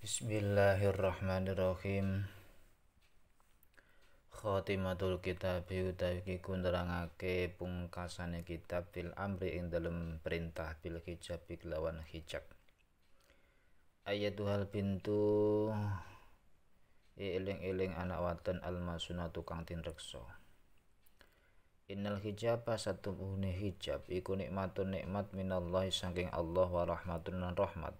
Bismillahirrahmanirrahim Khotimatul kitab yudhaki iku darangake pungkasane kitab bil amri ing dalam perintah bil hijab lawan hijab tuhal pintu. eling-eling anak watan almasuna tukang tinrekso Innal hijab satu hijab iku nikmatun nikmat minallahi saking Allah wa rahmatun rahmat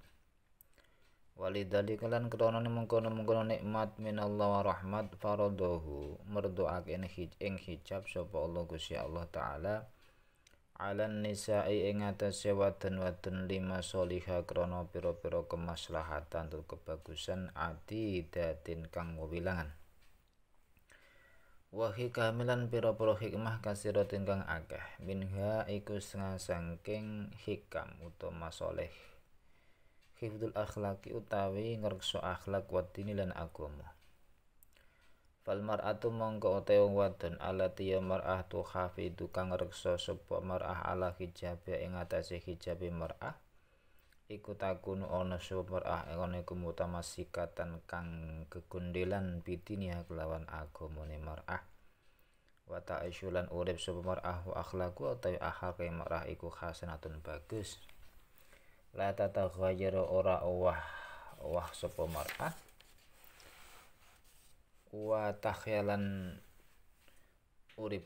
Walidhalika lan kronone mengkono-mengkono nikmat minallah wa rahmat faradahu merdoake ing hijab sapa Allah Gusti Allah taala alan nisa'i ing atase wadon lima soliha krono pira-pira kemaslahatan tur kebagusan adi datin kang wilangan wa hikamilan pira-pira hikmah kasiratin kang akeh minha iku setengah sangking hikam utama soleh hifdul akhlaki utawi ngrekso akhlak watini lan agama Fal mar'atu mongko utawa wadon alati ya mar'ah tu hafidu kang ngrekso sapa mar'ah ala hijab ing atase hijab mar'ah iku takun ana sumber ah ana iku sikatan kang kegundelan bitinia kelawan agamane mar'ah wa ta'ishulan urip sumber ah wa akhlaku utawi akhlake mar'ah iku hasanatun bagus la tataghayyara ora wah wah sapa mar'ah wa takhyalan urip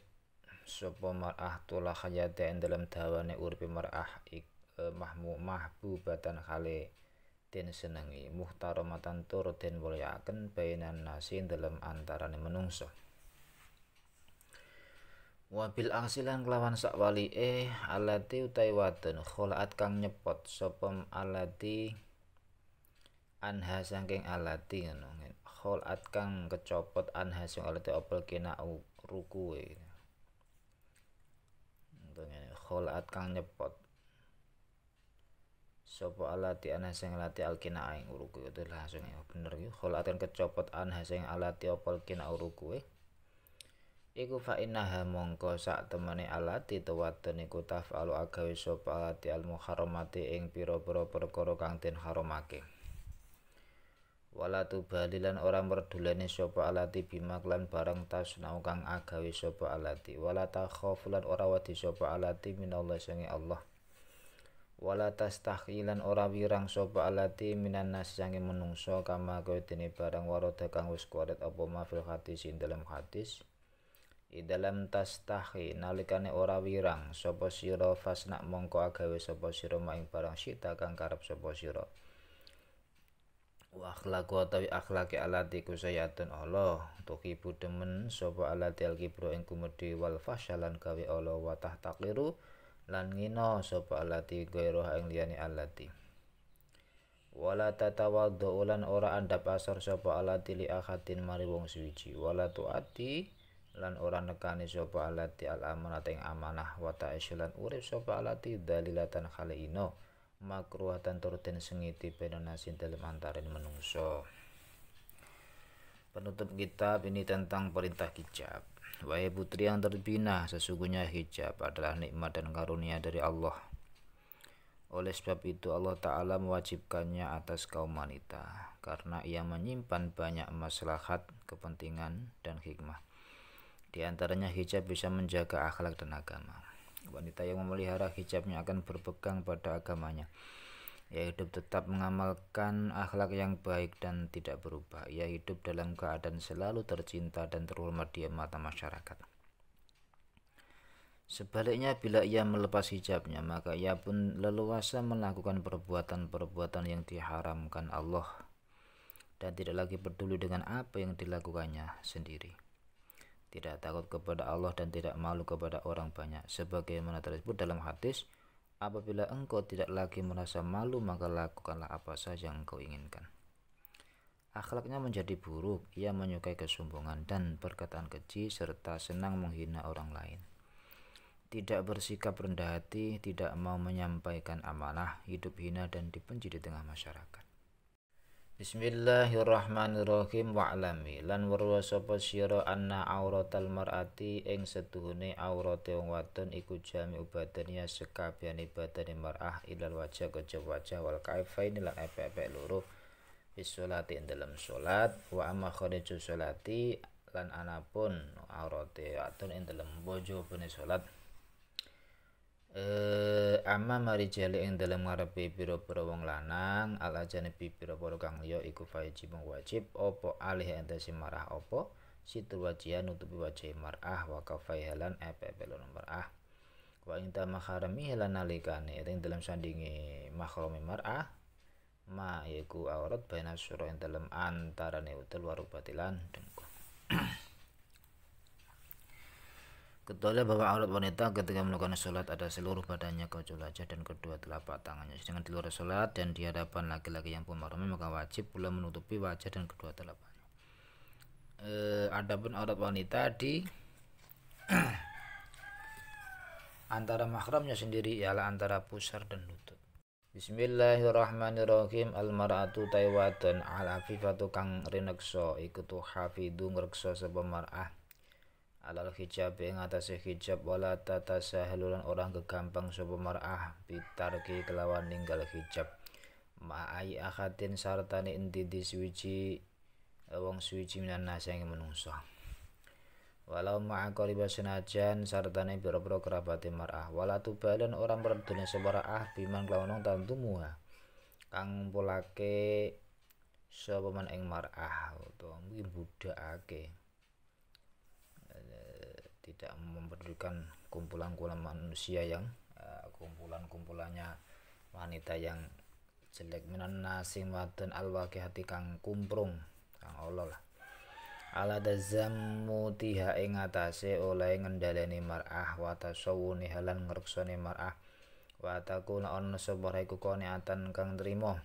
sapa mar'ah tulah hayata ing dalam dawane urip mar'ah ik eh, mahmu mahbubatan khale den senengi muhtaramatan tur den mulyaken bainan nasi dalam antarane menungso wabil angsilan kelawan sak wali eh alati utai waten kholaat kang nyepot sopem alati anha sangking alati ngono kholaat kang kecopot anha sing alati opel kena ruku e. kholaat kang nyepot sopo alati anha sing alati kena aing uruku itu langsung ya, bener ya, kholaat kang kecopot anha sing alati opel kena uruku eh iku fa innaha mongko sak temene alati tewaten iku tafalu agawe sapa alati al muharramati ing pira-pira perkara kang den haramake wala tubalilan ora merdulane sapa alati bima barang tasnau kang agawe sapa alati Walata takhafulan ora wati sapa alati minallahi sangi Allah wala tastahilan ora wirang sapa alati minan nas sangi menungso kama kaya dene barang waroda kang wis kuaret apa mafil hadis ing dalam hadis Idalam tastahi nalikane ora wirang sapa sira fasna mongko agawe sapa sira maing barang sita kang karep sapa sira. Wa akhlaqu tawi akhlaki alati kusayatun Allah tuki demen sapa alati alkibro kibra ing gumedhe wal fashalan gawe Allah wa tahtaqiru lan ngino sapa alati gairah ing liyane alati. wala tatawaddu lan ora andap asor sapa alati li akhatin mari wong suci wala tuati lan ora nekani sapa alati al amanah ing amanah wa ta'isulan urip sapa alati dalilatan khaliino makruhatan turten sengiti penenasin dalam antarin menungso penutup kitab ini tentang perintah hijab wahai putri yang terbina sesungguhnya hijab adalah nikmat dan karunia dari Allah oleh sebab itu Allah Ta'ala mewajibkannya atas kaum wanita karena ia menyimpan banyak maslahat, kepentingan, dan hikmah. Di antaranya hijab bisa menjaga akhlak dan agama. Wanita yang memelihara hijabnya akan berpegang pada agamanya. Ia hidup tetap mengamalkan akhlak yang baik dan tidak berubah. Ia hidup dalam keadaan selalu tercinta dan terhormat di mata masyarakat. Sebaliknya, bila ia melepas hijabnya, maka ia pun leluasa melakukan perbuatan-perbuatan yang diharamkan Allah dan tidak lagi peduli dengan apa yang dilakukannya sendiri tidak takut kepada Allah dan tidak malu kepada orang banyak sebagaimana tersebut dalam hadis apabila engkau tidak lagi merasa malu maka lakukanlah apa saja yang engkau inginkan akhlaknya menjadi buruk ia menyukai kesombongan dan perkataan keji serta senang menghina orang lain tidak bersikap rendah hati tidak mau menyampaikan amanah hidup hina dan dibenci di tengah masyarakat Bismillahirrahmanirrahim wa'lami lan warwa sapa sira anna auratal mar'ati ing setuhune aurate wong wadon iku jami badaniya sekabehane badane mar'ah ilal wajah kejo wajah wal kaifaini lan epek-epek loro bisolati ing dalem salat wa amma khariju salati lan anapun aurate wadon ing dalem bojo bene salat eh mari marijali ing dalem ngarepe pira-pira wong lanang al ajanabi pira-pira kang liyo iku wajib wajib apa alih entesi marah opo situ wajian nutupi wajah mar'ah wa belo nomor ah wa inta maharami halan nalikane ing dalem sandingi mahrami mar'ah ma yaiku aurat baina sura ing dalam antara utul warubatilan dengkul ketua bahwa aurat wanita ketika melakukan sholat ada seluruh badannya kecuali wajah dan kedua telapak tangannya. Sedangkan di luar sholat dan di hadapan laki-laki yang pemarumi maka wajib pula menutupi wajah dan kedua telapaknya. E, adapun aurat wanita di antara mahramnya sendiri ialah antara pusar dan lutut. Bismillahirrahmanirrahim Al-mar'atu taiwatan al-afifatu kang rinakso ikutu hafidu ngrekso sebab alal hijab ing atas hijab wala tatasahalulan orang kegampang sapa mar'ah bitarki kelawan ninggal hijab ma'ai akhatin sartane entiti suci wong suci minan nasa yang menungsa walau ma'a qariba senajan sartane biro-biro kerabati mar'ah wala tubalan orang berdunia sapa mar'ah biman kelawan muha kang polake sapa man ing mar'ah atau mungkin budakake tidak memperdulikan kumpulan-kumpulan manusia yang uh, kumpulan-kumpulannya wanita yang jelek minan nasi matan al hati kang kumprung kang Allah lah ala tazammu mutiha ing atase oleh ngendaleni mar'ah wa tasawuni halan ngerksoni mar'ah wa takuna on sapa iku kone atan kang trima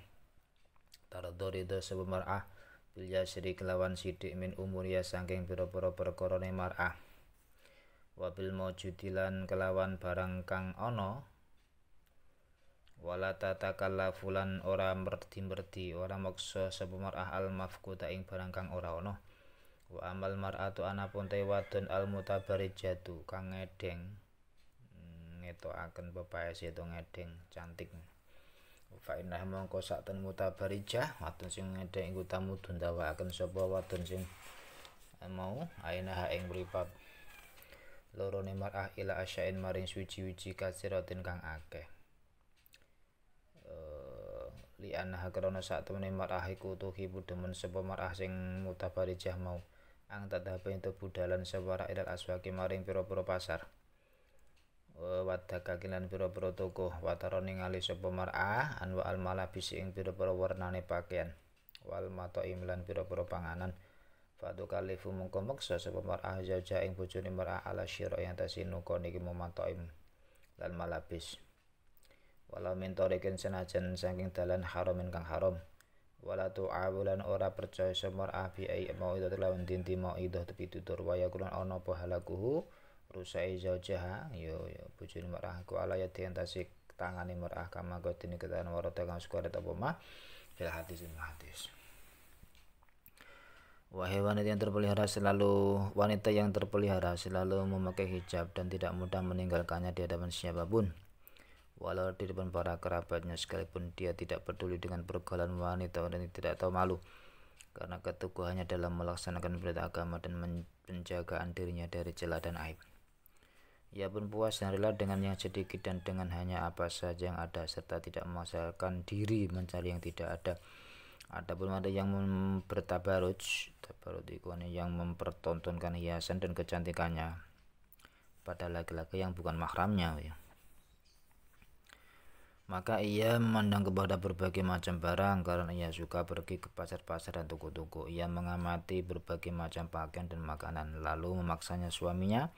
taradori dosa mar'ah bil yasri kelawan sidik min umur ya saking pira-pira perkara mar'ah wabil judilan kelawan barang kang ana wala tatakallafu fulan ora merdi-merdi ora maksa sapa ahal al mafkuta ing barang kang ora ana wa amal mar'atu anapun te wadon al mutabarijatu kang ngedeng ngetokaken si itu ngedeng cantik fa inna mongko ten mutabarijah wadon sing ngedeng iku tamu akan sapa wadon sing mau ha ing mripat lorone mar'ah ila asyain maring suci-suci kasiratin kang akeh uh, eh, li anaha krana sak temene mar'ah iku tuhibu demen sapa mar'ah sing mutabarijah mau ang tadape ento budalan sawara ilal aswaki maring pira-pira pasar Wadha eh, wadah kakilan pira-pira toko wataro ningali sapa mar'ah anwa al malabisi ing pira-pira warnane pakaian wal mata imlan pira-pira panganan Fatu kalifu mungko maksa sapa mar'ah zauja ing bojone mar'ah ala syira yang tasinu kon iki mumantoim lan malabis. Walau min tariqin senajan saking dalan haramin kang haram. Wala awulan ora percaya semar abi ai mau itu lawan dinti mau itu tepi tutur waya kulon ana apa halakuhu rusai zaujaha yo ya, yo ya, bojone mar'ah ku ala ya diantasi tangane mar'ah kama kodine ketan warata kang sukaret apa mah fil hadis hadis. Wahai wanita yang terpelihara selalu wanita yang terpelihara selalu memakai hijab dan tidak mudah meninggalkannya di hadapan siapapun. Walau di depan para kerabatnya sekalipun dia tidak peduli dengan pergaulan wanita dan tidak tahu malu karena keteguhannya dalam melaksanakan perintah agama dan penjagaan dirinya dari celah dan aib. Ia pun puas dan rela dengan yang sedikit dan dengan hanya apa saja yang ada serta tidak memaksakan diri mencari yang tidak ada. Adapun ada yang bertabaruj kalau Balutikuan yang mempertontonkan hiasan dan kecantikannya pada laki-laki yang bukan mahramnya oh ya. Maka ia memandang kepada berbagai macam barang karena ia suka pergi ke pasar-pasar dan toko-toko. Ia mengamati berbagai macam pakaian dan makanan lalu memaksanya suaminya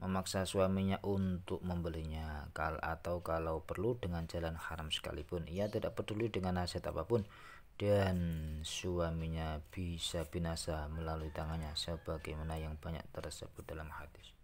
memaksa suaminya untuk membelinya kal atau kalau perlu dengan jalan haram sekalipun ia tidak peduli dengan nasihat apapun dan suaminya bisa binasa melalui tangannya sebagaimana yang banyak tersebut dalam hadis.